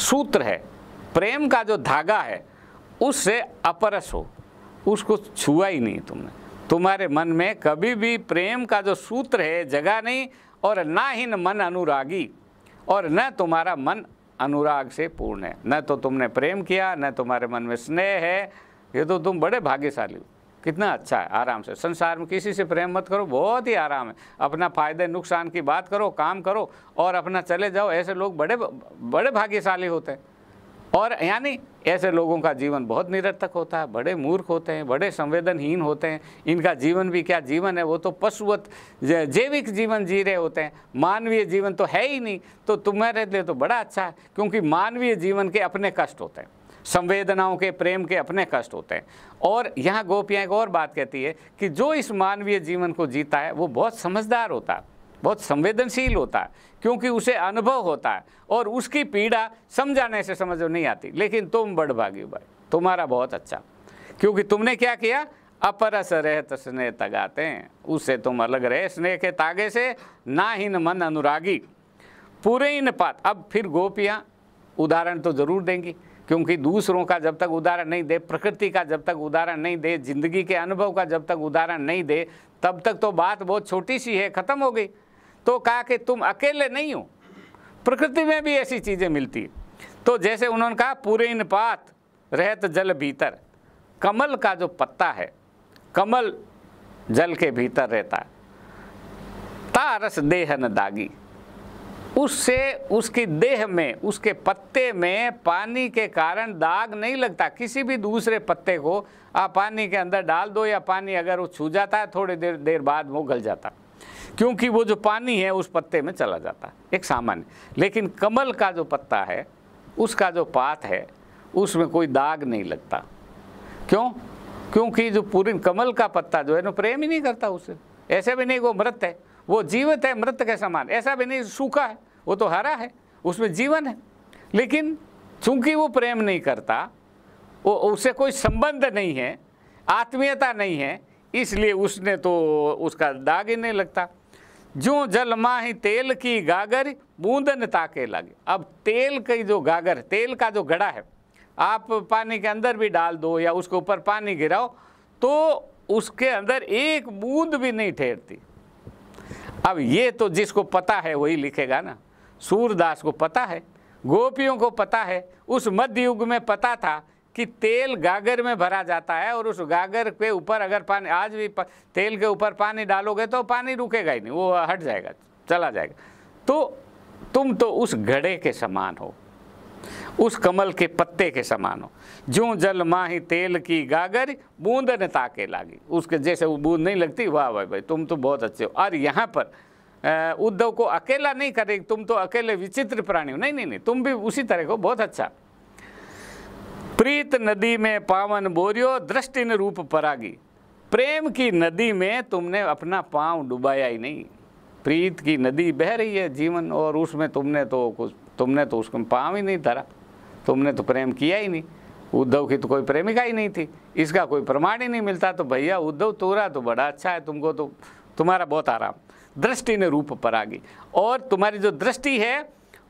सूत्र है प्रेम का जो धागा है उससे अपरस हो उसको छुआ ही नहीं तुमने तुम्हारे मन में कभी भी प्रेम का जो सूत्र है जगह नहीं और ना ही न मन अनुरागी और न तुम्हारा मन अनुराग से पूर्ण है न तो तुमने प्रेम किया न तुम्हारे मन में स्नेह है ये तो तुम बड़े भाग्यशाली हो कितना अच्छा है आराम से संसार में किसी से प्रेम मत करो बहुत ही आराम है अपना फ़ायदे नुकसान की बात करो काम करो और अपना चले जाओ ऐसे लोग बड़े बड़े भाग्यशाली होते हैं और यानी ऐसे लोगों का जीवन बहुत निरर्थक होता है बड़े मूर्ख होते हैं बड़े संवेदनहीन होते हैं इनका जीवन भी क्या जीवन है वो तो पशुवत जैविक जीवन जी रहे होते हैं मानवीय जीवन तो है ही नहीं तो तुम्हारे लिए तो बड़ा अच्छा है क्योंकि मानवीय जीवन के अपने कष्ट होते हैं संवेदनाओं के प्रेम के अपने कष्ट होते हैं और यहाँ गोपियाँ एक और बात कहती है कि जो इस मानवीय जीवन को जीता है वो बहुत समझदार होता है बहुत संवेदनशील होता है क्योंकि उसे अनुभव होता है और उसकी पीड़ा समझाने से समझ नहीं आती लेकिन तुम बड़ भागी भाई तुम्हारा बहुत अच्छा क्योंकि तुमने क्या किया अपरस रहत स्नेह तगाते हैं उससे तुम अलग रहे स्नेह के तागे से ना न मन अनुरागी पूरे इन पात अब फिर गोपियाँ उदाहरण तो जरूर देंगी क्योंकि दूसरों का जब तक उदाहरण नहीं दे प्रकृति का जब तक उदाहरण नहीं दे जिंदगी के अनुभव का जब तक उदाहरण नहीं दे तब तक तो बात बहुत छोटी सी है खत्म हो गई तो कहा कि तुम अकेले नहीं हो प्रकृति में भी ऐसी चीज़ें मिलती तो जैसे उन्होंने कहा पूरे इन पात रहत जल भीतर कमल का जो पत्ता है कमल जल के भीतर रहता है तारस देहन दागी उससे उसकी देह में उसके पत्ते में पानी के कारण दाग नहीं लगता किसी भी दूसरे पत्ते को आप पानी के अंदर डाल दो या पानी अगर वो छू जाता है थोड़ी देर देर बाद वो गल जाता क्योंकि वो जो पानी है उस पत्ते में चला जाता है एक सामान्य लेकिन कमल का जो पत्ता है उसका जो पात है उसमें कोई दाग नहीं लगता क्यों क्योंकि जो पूरी कमल का पत्ता जो है ना प्रेम ही नहीं करता उससे ऐसे भी नहीं वो मृत है वो जीवित है मृत के समान ऐसा भी नहीं सूखा है वो तो हरा है उसमें जीवन है लेकिन चूंकि वो प्रेम नहीं करता वो उससे कोई संबंध नहीं है आत्मीयता नहीं है इसलिए उसने तो उसका दाग ही नहीं लगता जो जल माही तेल की गागर बूंदन ताके लगे अब तेल की जो गागर तेल का जो गड़ा है आप पानी के अंदर भी डाल दो या उसके ऊपर पानी गिराओ तो उसके अंदर एक बूंद भी नहीं ठहरती अब ये तो जिसको पता है वही लिखेगा ना सूरदास को पता है गोपियों को पता है उस मध्य युग में पता था कि तेल गागर में भरा जाता है और उस गागर के ऊपर अगर पानी आज भी पा, तेल के ऊपर पानी डालोगे तो पानी रुकेगा ही नहीं वो हट जाएगा चला जाएगा तो तुम तो उस घड़े के समान हो उस कमल के पत्ते के समान हो जो जल माही तेल की गागर बूंद ने ताके लागी उसके जैसे वो बूंद नहीं लगती वाह भाई भाई तुम तो बहुत अच्छे हो और यहाँ पर उद्धव को अकेला नहीं करेगी तुम तो अकेले विचित्र प्राणी हो नहीं नहीं नहीं तुम भी उसी तरह को बहुत अच्छा प्रीत नदी में पावन बोरियो ने रूप परागी प्रेम की नदी में तुमने अपना पांव डुबाया ही नहीं प्रीत की नदी बह रही है जीवन और उसमें तुमने तो कुछ तुमने तो उसको पाँव ही नहीं धरा तुमने तो प्रेम किया ही नहीं उद्धव की तो कोई प्रेमिका ही नहीं थी इसका कोई प्रमाण ही नहीं मिलता तो भैया उद्धव तोरा तो बड़ा अच्छा है तुमको तो तुम्हारा बहुत आराम दृष्टि ने रूप पर आ गई और तुम्हारी जो दृष्टि है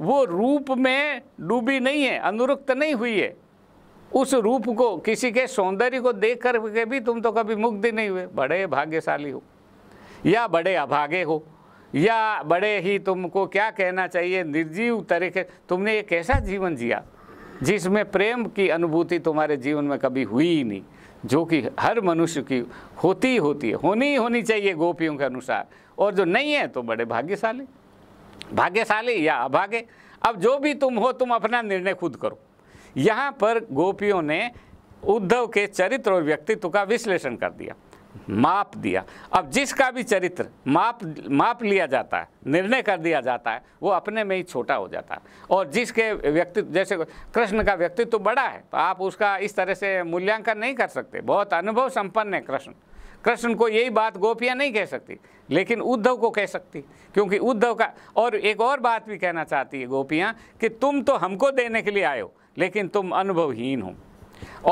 वो रूप में डूबी नहीं है अनुरुक्त नहीं हुई है उस रूप को किसी के सौंदर्य को देख कर के भी तुम तो कभी मुग्ध नहीं हुए बड़े भाग्यशाली हो या बड़े अभागे हो या बड़े ही तुमको क्या कहना चाहिए निर्जीव तरीके तुमने एक ऐसा जीवन जिया जिसमें प्रेम की अनुभूति तुम्हारे जीवन में कभी हुई ही नहीं जो कि हर मनुष्य की होती ही होती है होनी ही होनी चाहिए गोपियों के अनुसार और जो नहीं है तो बड़े भाग्यशाली भाग्यशाली या अभागे अब जो भी तुम हो तुम अपना निर्णय खुद करो यहाँ पर गोपियों ने उद्धव के चरित्र और व्यक्तित्व का विश्लेषण कर दिया माप दिया अब जिसका भी चरित्र माप माप लिया जाता है निर्णय कर दिया जाता है वो अपने में ही छोटा हो जाता है और जिसके व्यक्तित्व जैसे कृष्ण का व्यक्तित्व बड़ा है तो आप उसका इस तरह से मूल्यांकन नहीं कर सकते बहुत अनुभव संपन्न है कृष्ण कृष्ण को यही बात गोपियाँ नहीं कह सकती लेकिन उद्धव को कह सकती क्योंकि उद्धव का और एक और बात भी कहना चाहती है गोपियाँ कि तुम तो हमको देने के लिए आयो लेकिन तुम अनुभवहीन हो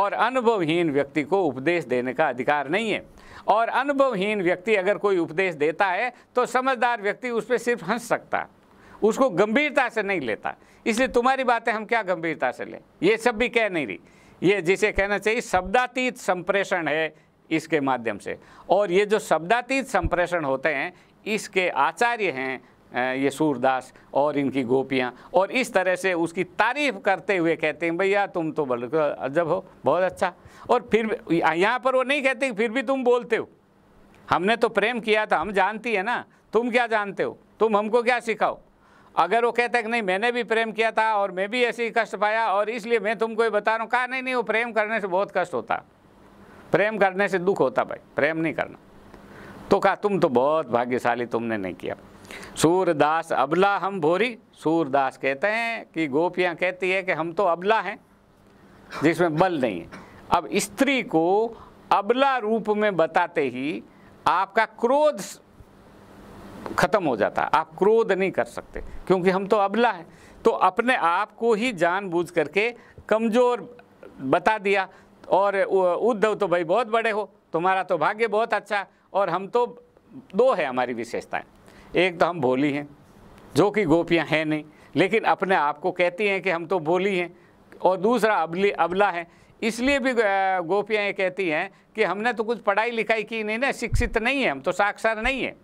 और अनुभवहीन व्यक्ति को उपदेश देने का अधिकार नहीं है और अनुभवहीन व्यक्ति अगर कोई उपदेश देता है तो समझदार व्यक्ति उस पर सिर्फ हंस सकता है उसको गंभीरता से नहीं लेता इसलिए तुम्हारी बातें हम क्या गंभीरता से लें ये सब भी कह नहीं रही ये जिसे कहना चाहिए शब्दातीत संप्रेषण है इसके माध्यम से और ये जो शब्दातीत संप्रेषण होते हैं इसके आचार्य हैं ये सूरदास और इनकी गोपियाँ और इस तरह से उसकी तारीफ करते हुए कहते हैं भैया तुम तो बड़े अजब हो बहुत अच्छा और फिर यहाँ पर वो नहीं कहते फिर भी तुम बोलते हो हमने तो प्रेम किया था हम जानती है ना तुम क्या जानते हो तुम हमको क्या सिखाओ अगर वो कहता है कि नहीं मैंने भी प्रेम किया था और मैं भी ऐसे ही कष्ट पाया और इसलिए मैं तुमको ये बता रहा हूँ कहा नहीं नहीं वो प्रेम करने से बहुत कष्ट होता प्रेम करने से दुख होता भाई प्रेम नहीं करना तो कहा तुम तो बहुत भाग्यशाली तुमने नहीं किया सूरदास अबला हम भोरी सूरदास कहते हैं कि गोपियां कहती है कि हम तो अबला हैं जिसमें बल नहीं है अब स्त्री को अबला रूप में बताते ही आपका क्रोध खत्म हो जाता है आप क्रोध नहीं कर सकते क्योंकि हम तो अबला हैं तो अपने आप को ही जानबूझ करके कमज़ोर बता दिया और उद्धव तो भाई बहुत बड़े हो तुम्हारा तो भाग्य बहुत अच्छा और हम तो दो है हमारी विशेषताएं एक तो हम भोली हैं जो कि गोपियाँ हैं नहीं लेकिन अपने आप को कहती हैं कि हम तो बोली हैं और दूसरा अबली अबला है इसलिए भी गोपियाँ ये कहती हैं कि हमने तो कुछ पढ़ाई लिखाई की नहीं ना शिक्षित नहीं है हम तो साक्षर नहीं है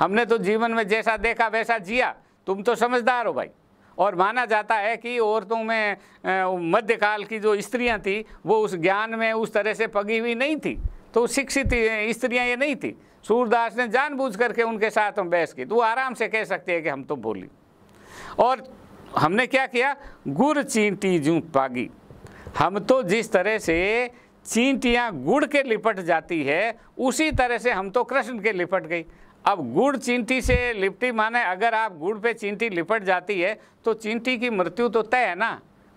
हमने तो जीवन में जैसा देखा वैसा जिया तुम तो समझदार हो भाई और माना जाता है कि औरतों में मध्यकाल की जो स्त्रियां थी वो उस ज्ञान में उस तरह से पगी हुई नहीं थी तो शिक्षित स्त्रियां ये नहीं थी सूरदास ने जानबूझ करके उनके साथ हम बहस की तो वो आराम से कह सकते हैं कि हम तो बोली और हमने क्या किया गुड़ चींटी जू पागी हम तो जिस तरह से चींटियाँ गुड़ के लिपट जाती है उसी तरह से हम तो कृष्ण के लिपट गई अब गुड़ चींटी से लिपटी माने अगर आप गुड़ पे चींटी लिपट जाती है तो चींटी की मृत्यु तो तय है ना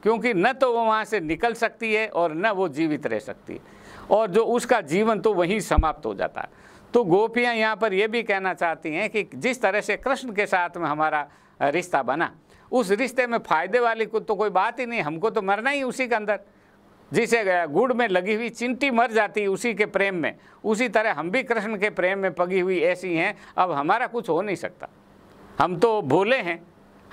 क्योंकि न तो वो वहाँ से निकल सकती है और न वो जीवित रह सकती है और जो उसका जीवन तो वहीं समाप्त हो जाता है तो गोपियाँ यहाँ पर यह भी कहना चाहती हैं कि जिस तरह से कृष्ण के साथ में हमारा रिश्ता बना उस रिश्ते में फायदे वाली को तो कोई बात ही नहीं हमको तो मरना ही उसी के अंदर जिसे गुड़ में लगी हुई चिंटी मर जाती है उसी के प्रेम में उसी तरह हम भी कृष्ण के प्रेम में पगी हुई ऐसी हैं अब हमारा कुछ हो नहीं सकता हम तो भोले हैं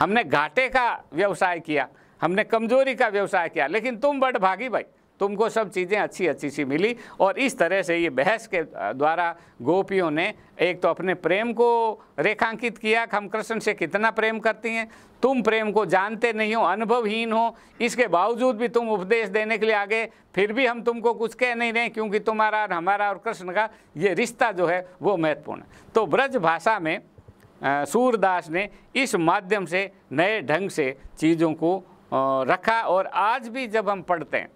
हमने घाटे का व्यवसाय किया हमने कमजोरी का व्यवसाय किया लेकिन तुम बड़ भागी भाई तुमको सब चीज़ें अच्छी अच्छी सी मिली और इस तरह से ये बहस के द्वारा गोपियों ने एक तो अपने प्रेम को रेखांकित किया कि हम कृष्ण से कितना प्रेम करती हैं तुम प्रेम को जानते नहीं हो अनुभवहीन हो इसके बावजूद भी तुम उपदेश देने के लिए आगे फिर भी हम तुमको कुछ कह नहीं रहे क्योंकि तुम्हारा और हमारा और कृष्ण का ये रिश्ता जो है वो महत्वपूर्ण है तो ब्रज भाषा में सूरदास ने इस माध्यम से नए ढंग से चीज़ों को रखा और आज भी जब हम पढ़ते हैं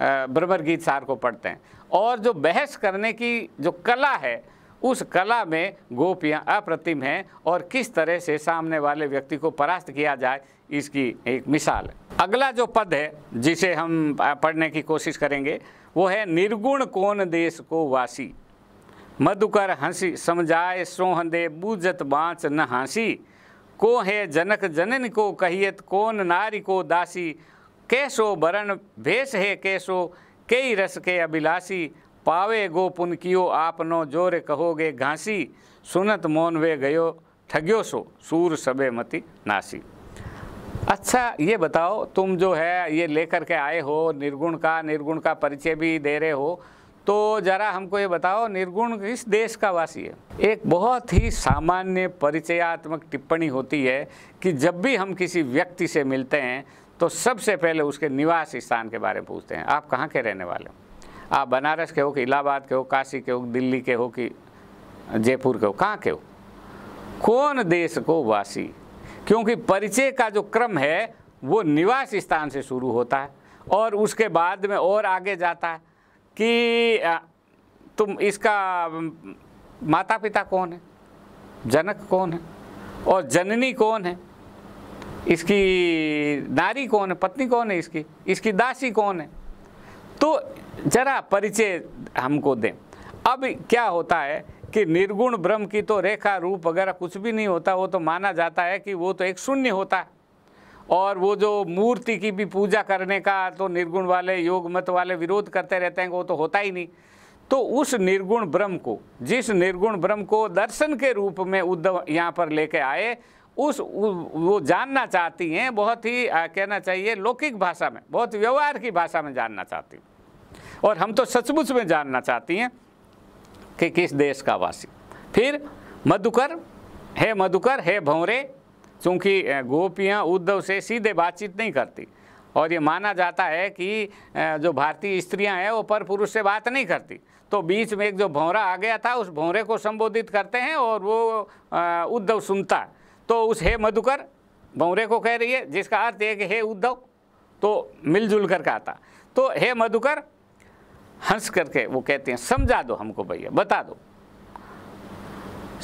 ब्रबर गीत सार को पढ़ते हैं और जो बहस करने की जो कला है उस कला में गोपियाँ अप्रतिम हैं और किस तरह से सामने वाले व्यक्ति को परास्त किया जाए इसकी एक मिसाल अगला जो पद है जिसे हम पढ़ने की कोशिश करेंगे वो है निर्गुण कौन देश को वासी मधुकर हंसी समझाए सोहंदे दे बूझत बाँच न हंसी को है जनक जनन को कहियत कौन नारी को दासी कैसो भरण भेष है कैसो कई रस के अभिलाषी पावे गो पुनकियो आपनो जोर कहोगे घासी सुनत मौन वे गयो ठग्यो सो सूर सबे मति नासी अच्छा ये बताओ तुम जो है ये लेकर के आए हो निर्गुण का निर्गुण का परिचय भी दे रहे हो तो ज़रा हमको ये बताओ निर्गुण किस देश का वासी है एक बहुत ही सामान्य परिचयात्मक टिप्पणी होती है कि जब भी हम किसी व्यक्ति से मिलते हैं तो सबसे पहले उसके निवास स्थान के बारे में पूछते हैं आप कहाँ के रहने वाले हो आप बनारस के हो कि इलाहाबाद के हो काशी के हो दिल्ली के हो कि जयपुर के हो कहाँ के हो कौन देश को वासी क्योंकि परिचय का जो क्रम है वो निवास स्थान से शुरू होता है और उसके बाद में और आगे जाता है कि तुम इसका माता पिता कौन है जनक कौन है और जननी कौन है इसकी नारी कौन है पत्नी कौन है इसकी इसकी दासी कौन है तो जरा परिचय हमको दें अब क्या होता है कि निर्गुण ब्रह्म की तो रेखा रूप वगैरह कुछ भी नहीं होता वो तो माना जाता है कि वो तो एक शून्य होता है और वो जो मूर्ति की भी पूजा करने का तो निर्गुण वाले योग मत वाले विरोध करते रहते हैं वो तो होता ही नहीं तो उस निर्गुण ब्रह्म को जिस निर्गुण ब्रह्म को दर्शन के रूप में उद्धव यहाँ पर लेके आए उस वो जानना चाहती हैं बहुत ही आ, कहना चाहिए लौकिक भाषा में बहुत व्यवहार की भाषा में जानना चाहती हैं और हम तो सचमुच में जानना चाहती हैं कि किस देश का वासी फिर मधुकर हे मधुकर हे भौरे चूँकि गोपियाँ उद्धव से सीधे बातचीत नहीं करती और ये माना जाता है कि जो भारतीय स्त्रियां हैं वो पर पुरुष से बात नहीं करती तो बीच में एक जो भौरा आ गया था उस भौरे को संबोधित करते हैं और वो उद्धव सुनता है तो उस हे मधुकर बौरे को कह रही है जिसका अर्थ है कि हे उद्धव तो मिलजुल कर आता तो हे मधुकर हंस करके वो कहते हैं समझा दो हमको भैया बता दो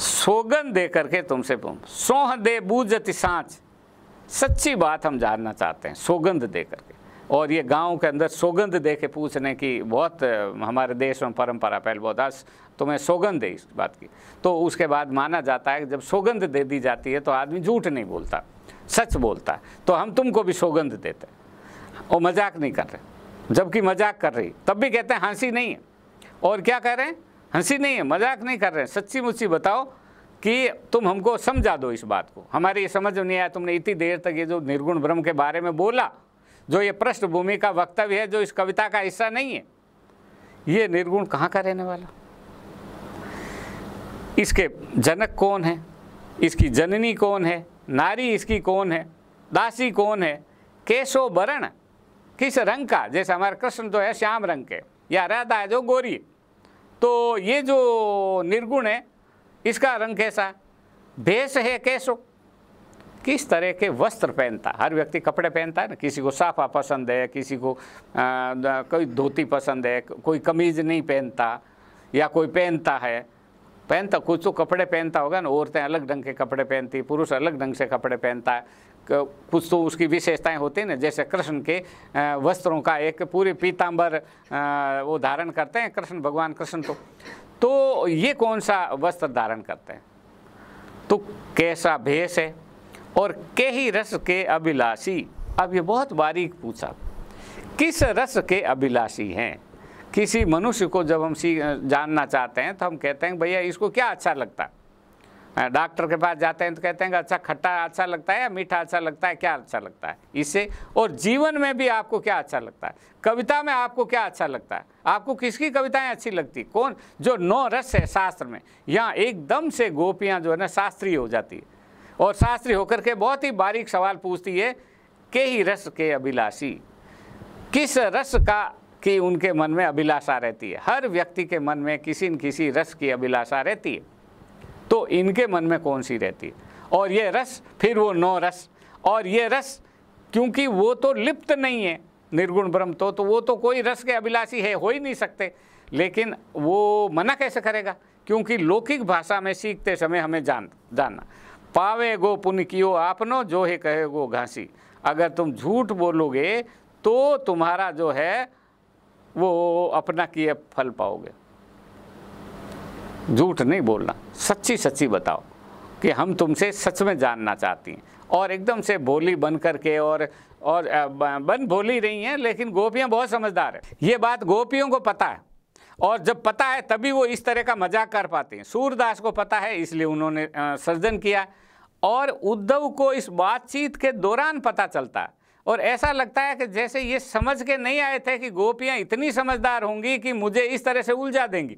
सोगन दे करके तुमसे सोह दे बूझ सांच सच्ची बात हम जानना चाहते हैं सोगंध दे करके और ये गाँव के अंदर सौगंध दे के पूछने की बहुत हमारे देश में परंपरा आज तो मैं सौगंध है इस बात की तो उसके बाद माना जाता है कि जब सौगंध दे दी जाती है तो आदमी झूठ नहीं बोलता सच बोलता है तो हम तुमको भी सौगंध देते और मजाक नहीं कर रहे जबकि मजाक कर रही तब भी कहते हैं हंसी नहीं है और क्या कह रहे हैं हंसी नहीं है मजाक नहीं कर रहे हैं सच्ची मुच्ची बताओ कि तुम हमको समझा दो इस बात को हमारी ये समझ नहीं आया तुमने इतनी देर तक ये जो निर्गुण ब्रह्म के बारे में बोला जो ये पृष्ठभूमि का वक्तव्य है जो इस कविता का हिस्सा नहीं है ये निर्गुण कहाँ का रहने वाला इसके जनक कौन है इसकी जननी कौन है नारी इसकी कौन है दासी कौन है केशो वरण किस रंग का जैसे हमारे कृष्ण तो है श्याम रंग के या राधा है जो गोरी तो ये जो निर्गुण है इसका रंग कैसा भेष है केशो किस तरह के वस्त्र पहनता हर व्यक्ति कपड़े पहनता है ना किसी को साफा पसंद है किसी को आ, कोई धोती पसंद है कोई कमीज नहीं पहनता या कोई पहनता है पहनता कुछ तो कपड़े पहनता होगा ना औरतें अलग ढंग के कपड़े पहनती पुरुष अलग ढंग से कपड़े पहनता है कुछ तो उसकी विशेषताएं होती ना जैसे कृष्ण के वस्त्रों का एक पूरे पीताम्बर वो धारण करते हैं कृष्ण भगवान कृष्ण तो तो ये कौन सा वस्त्र धारण करते हैं तो कैसा भेष है और के ही रस के अभिलाषी अब ये बहुत बारीक पूछा किस रस के अभिलाषी हैं किसी मनुष्य को जब हम सी जानना चाहते हैं तो हम कहते हैं भैया इसको क्या अच्छा लगता है हाँ, डॉक्टर के पास जाते हैं तो कहते हैं अच्छा खट्टा अच्छा लगता है या मीठा अच्छा लगता है क्या अच्छा लगता है इससे और जीवन में भी आपको क्या अच्छा लगता है कविता में आपको क्या अच्छा लगता है आपको किसकी कविताएं अच्छी लगती कौन जो नौ रस है शास्त्र में यहाँ एकदम से गोपियाँ जो है ना शास्त्रीय हो जाती है और शास्त्री होकर के बहुत ही बारीक सवाल पूछती है के ही रस के अभिलाषी किस रस का कि उनके मन में अभिलाषा रहती है हर व्यक्ति के मन में किसी न किसी रस की अभिलाषा रहती है तो इनके मन में कौन सी रहती है और ये रस फिर वो नौ रस और ये रस क्योंकि वो तो लिप्त नहीं है निर्गुण ब्रह्म तो तो वो तो कोई रस के अभिलाषी है हो ही नहीं सकते लेकिन वो मना कैसे करेगा क्योंकि लौकिक भाषा में सीखते समय हमें जान जानना पावे गो पुन कियो आपनो जो है कहे गो घासी अगर तुम झूठ बोलोगे तो तुम्हारा जो है वो अपना किए फल पाओगे झूठ नहीं बोलना सच्ची सच्ची बताओ कि हम तुमसे सच में जानना चाहती हैं और एकदम से भोली बन करके और और बन भोली रही हैं लेकिन गोपियां बहुत समझदार है ये बात गोपियों को पता है और जब पता है तभी वो इस तरह का मजाक कर पाते हैं सूरदास को पता है इसलिए उन्होंने सर्जन किया और उद्धव को इस बातचीत के दौरान पता चलता और ऐसा लगता है कि जैसे ये समझ के नहीं आए थे कि गोपियाँ इतनी समझदार होंगी कि मुझे इस तरह से उलझा देंगी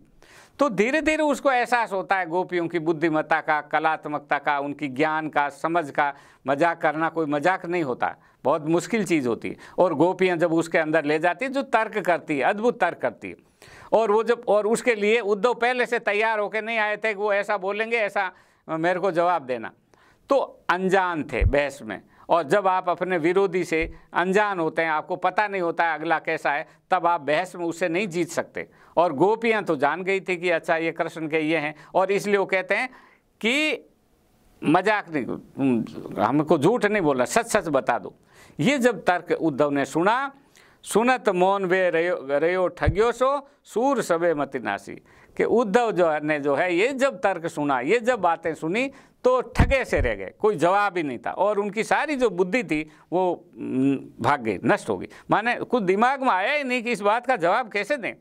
तो धीरे धीरे उसको एहसास होता है गोपियों की बुद्धिमत्ता का कलात्मकता का उनकी ज्ञान का समझ का मजाक करना कोई मजाक नहीं होता बहुत मुश्किल चीज़ होती है और गोपियाँ जब उसके अंदर ले जाती जो तर्क करती है अद्भुत तर्क करती है और वो जब और उसके लिए उद्धव पहले से तैयार होकर नहीं आए थे कि वो ऐसा बोलेंगे ऐसा मेरे को जवाब देना तो अनजान थे बहस में और जब आप अपने विरोधी से अनजान होते हैं आपको पता नहीं होता है अगला कैसा है तब आप बहस में उसे नहीं जीत सकते और गोपियाँ तो जान गई थी कि अच्छा ये कृष्ण के ये हैं और इसलिए वो कहते हैं कि मजाक नहीं हमको झूठ नहीं बोला सच सच बता दो ये जब तर्क उद्धव ने सुना सुनत मौन वे રહ્યો रयो ठगियो सो सूर सबे मति नासी कि उद्धव जो ने जो है ये जब तर्क सुना ये जब बातें सुनी तो ठगे से रह गए कोई जवाब ही नहीं था और उनकी सारी जो बुद्धि थी वो भाग गई नष्ट हो गई माने कुछ दिमाग में आया ही नहीं कि इस बात का जवाब कैसे दें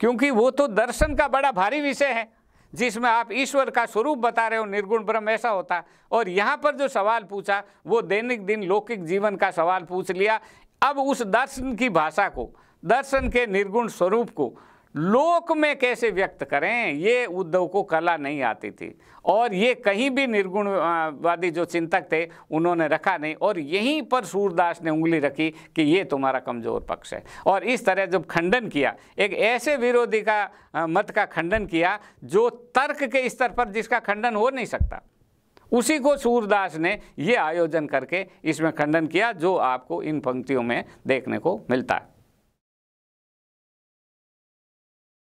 क्योंकि वो तो दर्शन का बड़ा भारी विषय है जिसमें आप ईश्वर का स्वरूप बता रहे हो निर्गुण ब्रह्म ऐसा होता और यहाँ पर जो सवाल पूछा वो दैनिक दिन लौकिक जीवन का सवाल पूछ लिया अब उस दर्शन की भाषा को दर्शन के निर्गुण स्वरूप को लोक में कैसे व्यक्त करें ये उद्धव को कला नहीं आती थी और ये कहीं भी निर्गुणवादी जो चिंतक थे उन्होंने रखा नहीं और यहीं पर सूरदास ने उंगली रखी कि ये तुम्हारा कमज़ोर पक्ष है और इस तरह जब खंडन किया एक ऐसे विरोधी का मत का खंडन किया जो तर्क के स्तर पर जिसका खंडन हो नहीं सकता उसी को सूरदास ने यह आयोजन करके इसमें खंडन किया जो आपको इन पंक्तियों में देखने को मिलता है